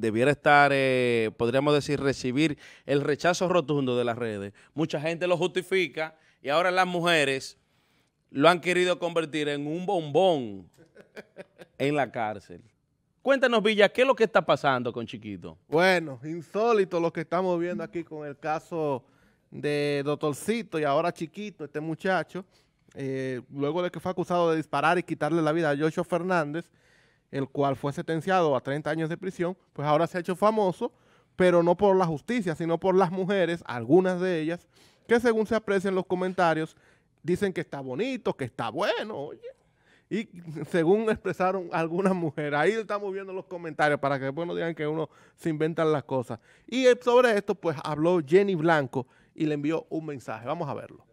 debiera estar, eh, podríamos decir, recibir el rechazo rotundo de las redes. Mucha gente lo justifica y ahora las mujeres lo han querido convertir en un bombón en la cárcel. Cuéntanos, Villa, ¿qué es lo que está pasando con Chiquito? Bueno, insólito lo que estamos viendo aquí con el caso de Doctorcito y ahora Chiquito, este muchacho, eh, luego de que fue acusado de disparar y quitarle la vida a Joshua Fernández, el cual fue sentenciado a 30 años de prisión, pues ahora se ha hecho famoso, pero no por la justicia, sino por las mujeres, algunas de ellas, que según se aprecia en los comentarios, dicen que está bonito, que está bueno, oye. Y según expresaron algunas mujeres, ahí estamos viendo los comentarios para que después no digan que uno se inventan las cosas. Y sobre esto, pues habló Jenny Blanco y le envió un mensaje. Vamos a verlo.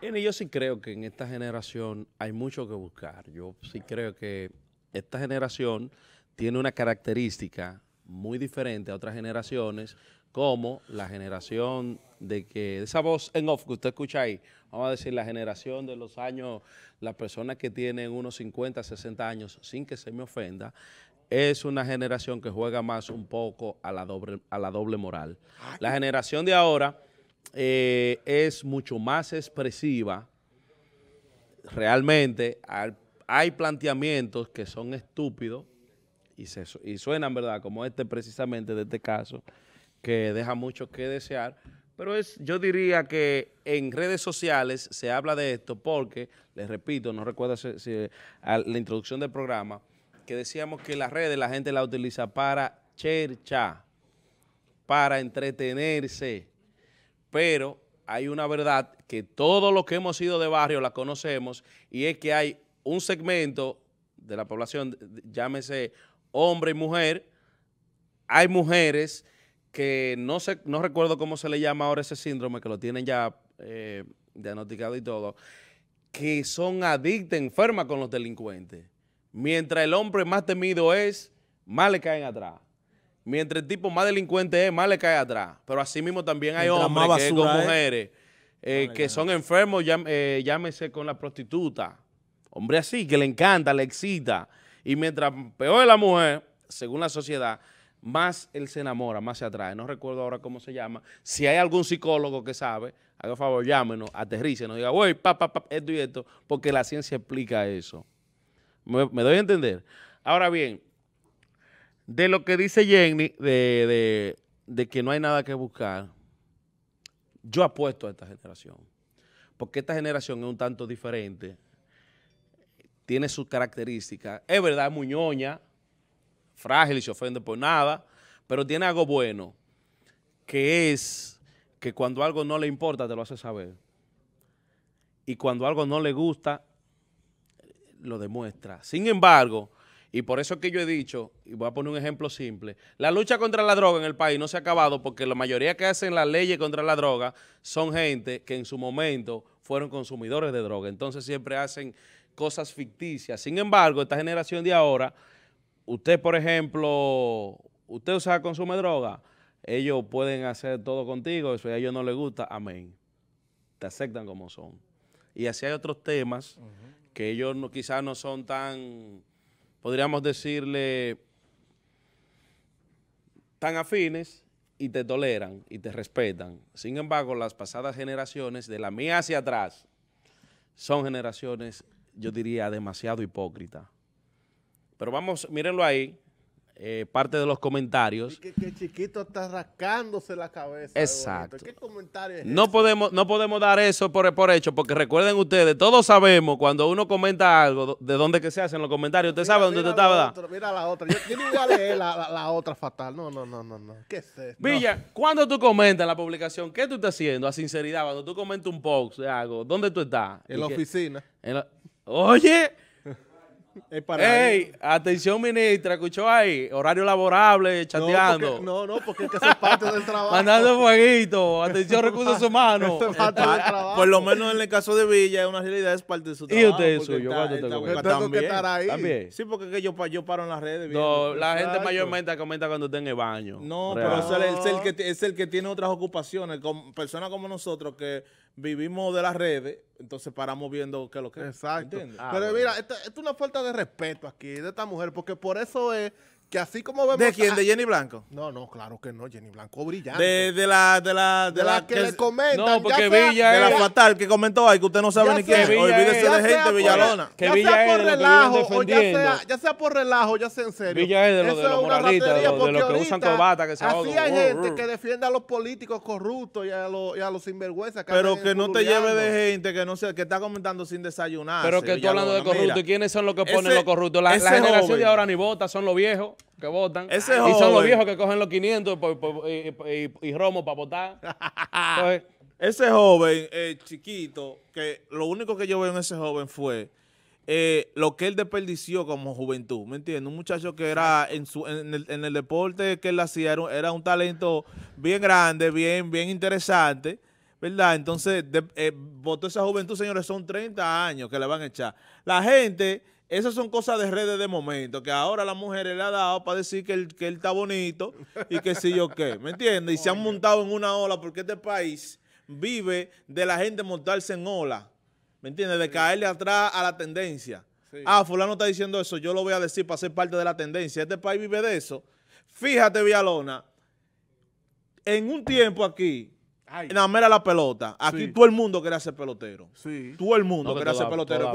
Bueno, yo sí creo que en esta generación hay mucho que buscar. Yo sí creo que esta generación tiene una característica muy diferente a otras generaciones, como la generación de que esa voz en off que usted escucha ahí, vamos a decir la generación de los años, las personas que tienen unos 50, 60 años, sin que se me ofenda, es una generación que juega más un poco a la doble, a la doble moral. La generación de ahora eh, es mucho más expresiva. Realmente hay planteamientos que son estúpidos y, se, y suenan, ¿verdad? Como este precisamente de este caso, que deja mucho que desear. Pero es, yo diría que en redes sociales se habla de esto porque, les repito, no recuerdo si, la introducción del programa, que decíamos que las redes la gente la utiliza para chercha, para entretenerse, pero hay una verdad que todos los que hemos ido de barrio la conocemos y es que hay un segmento de la población, llámese hombre y mujer, hay mujeres que no, sé, no recuerdo cómo se le llama ahora ese síndrome, que lo tienen ya eh, diagnosticado y todo, que son adictas, enfermas con los delincuentes. Mientras el hombre más temido es, más le caen atrás. Mientras el tipo más delincuente es, más le cae atrás. Pero así mismo también hay hombres que con mujeres eh, que son enfermos, eh, llámese con la prostituta. Hombre así, que le encanta, le excita. Y mientras peor es la mujer, según la sociedad, más él se enamora, más se atrae. No recuerdo ahora cómo se llama. Si hay algún psicólogo que sabe, haga favor, llámenos, nos diga, güey, pa, pa, pa, esto y esto, porque la ciencia explica eso. me doy a entender? Ahora bien, de lo que dice Jenny, de, que no hay nada que buscar, yo apuesto a esta generación, porque esta generación es un tanto diferente, tiene sus características, es verdad, es muñoña, frágil y se ofende por nada, pero tiene algo bueno, que es que cuando algo no le importa te lo hace saber. Y cuando algo no le gusta, lo demuestra. Sin embargo, y por eso que yo he dicho, y voy a poner un ejemplo simple, la lucha contra la droga en el país no se ha acabado porque la mayoría que hacen las leyes contra la droga son gente que en su momento fueron consumidores de droga. Entonces siempre hacen cosas ficticias. Sin embargo, esta generación de ahora, usted por ejemplo, usted usa, consume droga, ellos pueden hacer todo contigo, eso a ellos no les gusta, amén. Te aceptan como son. Y así hay otros temas que ellos quizás no son tan podríamos decirle, tan afines y te toleran y te respetan. Sin embargo, las pasadas generaciones, de la mía hacia atrás, son generaciones, yo diría, demasiado hipócritas. Pero vamos, mírenlo ahí, eh, parte de los comentarios. que, chiquito está rascándose la cabeza. Exacto. no, podemos, no podemos dar eso por, por hecho, porque recuerden ustedes, todos sabemos cuando uno comenta algo, de dónde que se hacen los comentarios. Usted sabe dónde te estaba. Mira la otra. Yo, no a leer la, otra fatal. No, no, no, no. no. ¿Qué es esto? Villa, cuando tú comentas la publicación, ¿qué tú estás haciendo? A sinceridad, cuando tú comentas un post de algo, ¿dónde tú estás? En la oficina. Oye. Hey, Atención, ministra, escuchó ahí. Horario laborable, chateando. No, no, no, porque es que es parte del trabajo. Mandando fueguito. Atención, recursos humanos. Ah, por lo menos en el caso de Villa, es una realidad, es parte de su trabajo. Y usted es suyo. Está, tengo que estar ahí. ¿También? Sí, porque que yo, yo paro en las redes. no, la gente mayormente comenta cuando está en el baño. No, pero es el, el que, es el que tiene otras ocupaciones. Con personas como nosotros que vivimos de las redes entonces paramos viendo qué lo que es. Exacto. Ah, Pero mira, esto, es una falta de respeto aquí de esta mujer, porque por eso es que así como vemos... ¿De quién? ¿De Jenny Blanco? No, no, claro que no. Jenny Blanco brillante. De, la... De la, de, la, que, le comentan. No, porque Villa es De la fatal que comentó ahí, que usted no sabe ni quién Olvídese de gente Villalona. Que ya Villa sea por relajo, ya sea, ya sea por relajo, ya sea en serio. Villa es de los de los moralistas, de los que usan cobata, que se Así hay gente que defiende a los políticos corruptos y a los, y a los sinvergüenzas. Pero que no te lleve de gente que no sea, que está comentando sin desayunar. Pero que tú hablando de corruptos, ¿quiénes son los que ponen los corruptos? La generación de ahora ni vota, son los viejos que votan. y son los viejos que cogen los 500 y, romo para votar. ese joven eh, chiquito, que lo único que yo veo en ese joven fue eh, lo que él desperdició como juventud, ¿me entiendes? Un muchacho que era en, el, deporte que él hacía, era un, talento bien grande, bien, bien interesante, ¿verdad? Entonces, eh, votó esa juventud, señores, son 30 años que le van a echar. La gente esas son cosas de redes de momento, que ahora la mujer le ha dado para decir que él, está bonito y que sí yo qué, ¿me entiendes? Y se han montado en una ola porque este país vive de la gente montarse en ola, ¿me entiendes? De caerle atrás a la tendencia. Ah, fulano está diciendo eso, yo lo voy a decir para ser parte de la tendencia. Este país vive de eso. Fíjate, Villalona, en un tiempo aquí, En la la pelota. Aquí todo el mundo quería ser pelotero. Sí. Todo el mundo quería ser pelotero.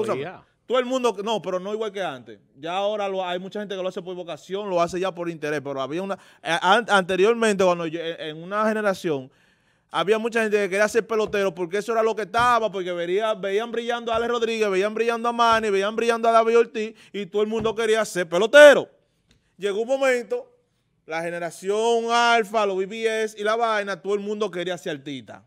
Todo el mundo, no, pero no igual que antes. Ya ahora hay mucha gente que lo hace por vocación, lo hace ya por interés, pero había una... Eh, anteriormente, cuando en una generación, había mucha gente que quería ser pelotero porque eso era lo que estaba, porque veían brillando a Alex Rodríguez, veían brillando a Manny, veían brillando a David Ortiz y todo el mundo quería ser pelotero. Llegó un momento, la generación alfa, los BBS y la vaina, todo el mundo quería ser artista.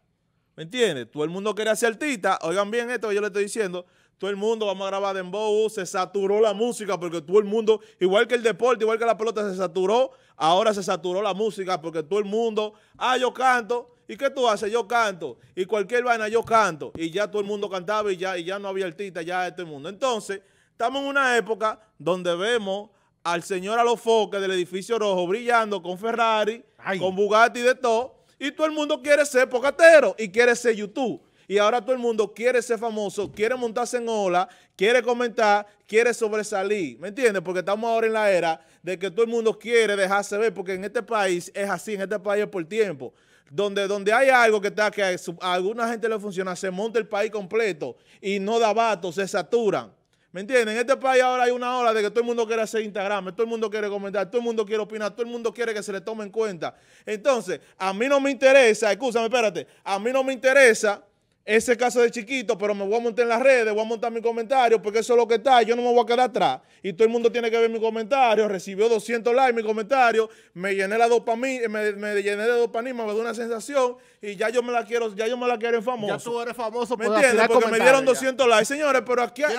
¿Me entiendes? Todo el mundo quería ser artista. Oigan bien esto que yo le estoy diciendo todo el mundo vamos a grabar Dembow, se saturó la música porque todo el mundo, igual que el deporte, igual que la pelota se saturó, ahora se saturó la música porque todo el mundo, ah, yo canto, ¿y qué tú haces? Yo canto, y cualquier vaina yo canto, y ya todo el mundo cantaba y ya, y ya no había artista, ya todo este el mundo. Entonces, estamos en una época donde vemos al señor a Alofoque del edificio rojo brillando con Ferrari, con Bugatti y de todo, y todo el mundo quiere ser pocatero y quiere ser YouTube. Y ahora todo el mundo quiere ser famoso, quiere montarse en ola, quiere comentar, quiere sobresalir. ¿Me entiendes? Porque estamos ahora en la era de que todo el mundo quiere dejarse ver, porque en este país es así, en este país es por tiempo. Donde, donde hay algo que está que a, alguna gente le funciona, se monta el país completo y no da vato, se saturan. ¿Me entiendes? En este país ahora hay una ola de que todo el mundo quiere hacer Instagram, todo el mundo quiere comentar, todo el mundo quiere opinar, todo el mundo quiere que se le tome en cuenta. Entonces, a mí no me interesa, escúchame, espérate, a mí no me interesa ese caso de chiquito, pero me voy a montar en las redes, voy a montar mi comentario, porque eso es lo que está, yo no me voy a quedar atrás. Y todo el mundo tiene que ver mi comentario, recibió 200 likes mi comentario, me llené la dopamina, me, me llené de dopamina, me dio una sensación y ya yo me la quiero, ya yo me la quiero en famoso. Ya tú eres famoso, ¿me entiendes? Porque me dieron 200 likes, señores, pero aquí, hay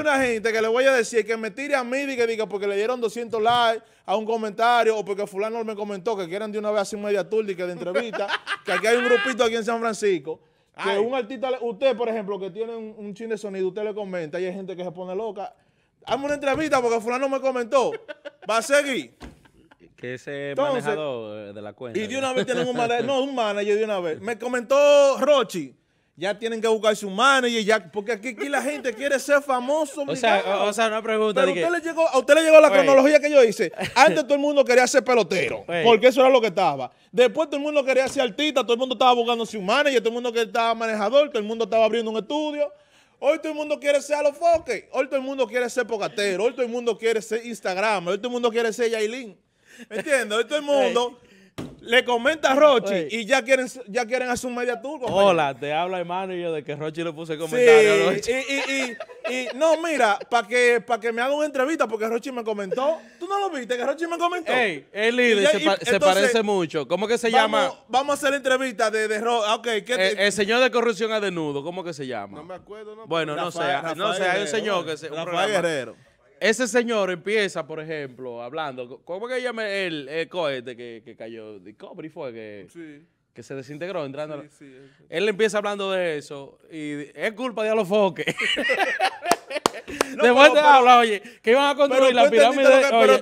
una gente que le voy a decir que me tire a mí y que diga porque le dieron 200 likes a un comentario o porque fulano me comentó que quieran de una vez así media turdi y que de entrevista, que aquí hay un grupito aquí en San Francisco que un artista, usted, por ejemplo, que tiene un, un chin de sonido, usted le comenta y hay gente que se pone loca. Hazme una entrevista porque fulano me comentó. Va a seguir. Que ese Entonces, manejador de la cuenta. Y de una vez tienen un manager, no, un manager de una vez. Me comentó Rochi ya tienen que buscar su manager, ya, porque aquí, la gente quiere ser famoso. O sea, o, sea, una pregunta. Pero a usted le llegó la cronología que yo hice. Antes todo el mundo quería ser pelotero, porque eso era lo que estaba. Después todo el mundo quería ser artista, todo el mundo estaba buscando su manager, todo el mundo que estaba manejador, todo el mundo estaba abriendo un estudio. Hoy todo el mundo quiere ser a los foques, hoy todo el mundo quiere ser Pocatero, hoy todo el mundo quiere ser Instagram, hoy todo el mundo quiere ser Yailin. ¿Me entiendes? Hoy todo el mundo... Le comenta a Rochi y ya quieren, ya quieren hacer un media tour. Hola, te habla hermano y yo de que Rochi le puse comentario a Y, no, mira, para que, para que me haga una entrevista, porque Rochi me comentó. ¿Tú no lo viste? Que Rochi me comentó. el líder se, parece mucho. ¿Cómo que se llama? Vamos a hacer entrevista de, de Rochi. Ah, okay, eh, el, señor de corrupción a desnudo, ¿cómo que se llama? No me acuerdo. No, bueno, no sé. no sé, hay un señor que se... Un Rafael Guerrero ese señor empieza, por ejemplo, hablando. ¿Cómo que llama el, el, cohete que, que cayó? Discovery fue que. que se desintegró entrando. Él empieza hablando de eso y es culpa de Alofoque. Después pero, te oye, que iban a construir la pirámide, pero, oye,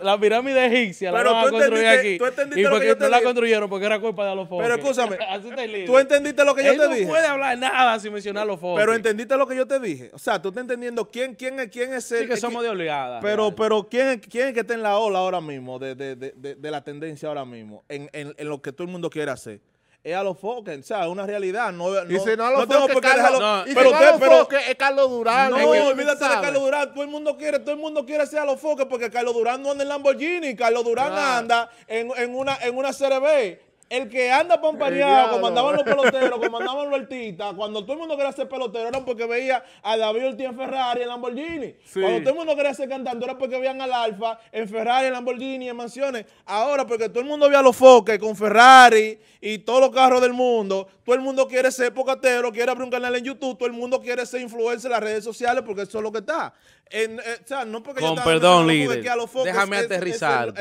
la egipcia, la iban a construir aquí. ¿tú y porque no la construyeron, porque era culpa de los Pero escúchame, ¿tú entendiste lo que yo te dije? No puede hablar nada sin mencionar los foros. Pero entendiste lo que yo te dije. O sea, tú estás entendiendo quién, quién, quién es ese? Sí, que somos de obligada. Pero, pero ¿quién, quién es que está en la ola ahora mismo, de, de, de, de la tendencia ahora mismo, en, en, en lo que todo el mundo quiere hacer? es a los foques, o sea, es una realidad. No, no, no, a los no tengo por qué dejarlo. pero pero, es Carlos Durán. No, olvídate de Carlos Durán. Todo el mundo quiere, todo el mundo quiere ser a los foques porque Carlos Durán no anda en Lamborghini. Carlos Durán anda en, en, una, en una CRB. El que anda pampaneado, como andaban los peloteros, como andaban los artistas, cuando todo el mundo quería ser pelotero era porque veía a David Ortiz en Ferrari, en Lamborghini. Cuando todo el mundo quería ser cantante era porque veían al Alfa en Ferrari, en Lamborghini, en mansiones. Ahora, porque todo el mundo ve a los foques con Ferrari y todos los carros del mundo, todo el mundo quiere ser pocatero, quiere abrir un canal en YouTube, todo el mundo quiere ser influencer en las redes sociales porque eso es lo que está. Eh, o sea, no porque con perdón, líder, déjame aterrizar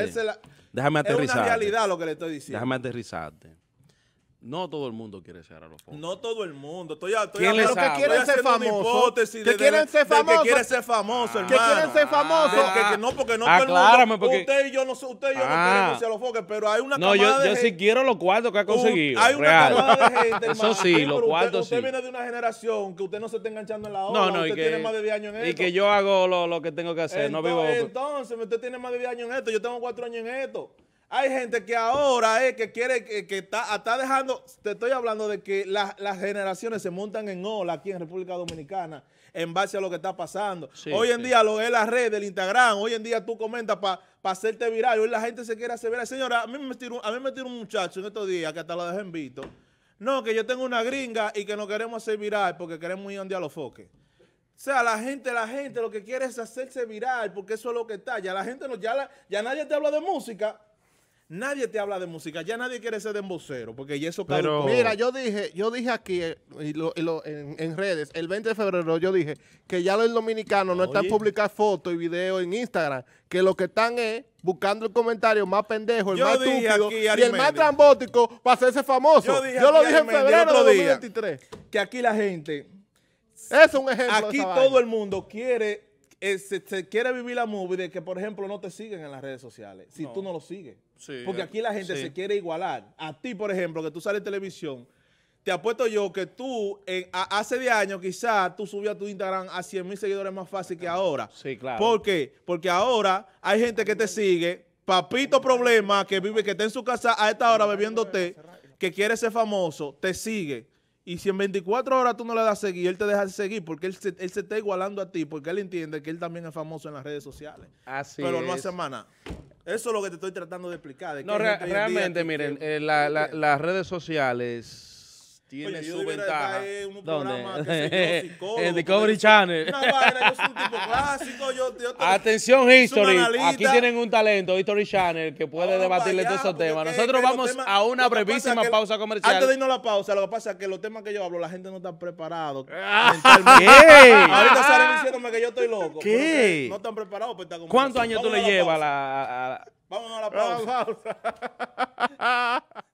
déjame aterrizar. Es una realidad lo que le estoy diciendo. Déjame aterrizarte. No todo el mundo quiere ser a los focos. No todo el mundo. Estoy, estoy ¿Quién hablando, que quieren ser famosos. Ah. Que quieren ser famosos. Que quieren ser famosos, hermano. Que quieren ser famosos. no, porque no ah, Aclárame, Usted y yo no, usted y yo ah, no queremos ser pero hay una no, camada yo, yo sí quiero los cuartos que ha conseguido. Hay una camada de gente, hermano. Eso sí, los cuartos usted, sí. Usted viene de una generación que usted no se está enganchando en la obra. No, no, usted y que, tiene más de 10 años en esto. Y que yo hago lo, que tengo que hacer, no vivo... Entonces, usted tiene más de 10 años en esto. Yo tengo 4 años en esto. Hay gente que ahora es eh, que quiere, que, está, dejando, te estoy hablando de que las generaciones se montan en ola aquí en República Dominicana en base a lo que está pasando. hoy en día lo es la red, el Instagram, hoy en día tú comentas para hacerte viral, hoy la gente se quiere hacer viral. Señora, a mí me tiró, me tiró un muchacho en estos días que hasta lo dejé en visto. No, que yo tengo una gringa y que no queremos hacer viral porque queremos ir día a los foques. O sea, la gente, la gente lo que quiere es hacerse viral porque eso es lo que está. Ya la gente no, ya, ya nadie te habla de música. Nadie te habla de música, ya nadie quiere ser de embocero, porque ya eso Pero... Mira, yo dije, yo dije aquí eh, en, redes, el 20 de febrero yo dije que ya los dominicanos no están publicando fotos y videos en Instagram, que lo que están es buscando el comentario más pendejo, el más estúpido y el más trambótico para hacerse famoso. Yo, lo dije en febrero de 2023. que aquí la gente... es un ejemplo. Aquí todo el mundo quiere, eh, se, quiere vivir la movie de que, por ejemplo, no te siguen en las redes sociales, si tú no lo sigues. Porque eh, aquí la gente se quiere igualar. A ti, por ejemplo, que tú sales en televisión, te apuesto yo que tú, hace 10 años, quizás tú subías tu Instagram a 100 mil seguidores más fácil que ahora. Sí, claro. ¿Por qué? Porque ahora hay gente que te sigue, papito problema, que vive, que está en su casa a esta hora bebiéndote, que quiere ser famoso, te sigue y si en 24 horas tú no le das seguir, él te deja seguir porque él se, él se está igualando a ti, porque él entiende que él también es famoso en las redes sociales. Así Pero no hace más Eso es lo que te estoy tratando de explicar. no, realmente, miren, eh, las redes sociales tiene su ventaja. el Discovery Channel. Una un tipo clásico. Atención, History. Aquí tienen un talento, History Channel, que puede debatirle todos esos temas. Nosotros vamos a una brevísima pausa comercial. Antes de irnos a la pausa, lo que pasa es que los temas que yo hablo, la gente no está preparada. ¿Qué? Ahorita salen diciéndome que yo estoy loco. ¿Qué? No están preparados para estar ¿Cuántos años tú le llevas a la... Vámonos a la pausa.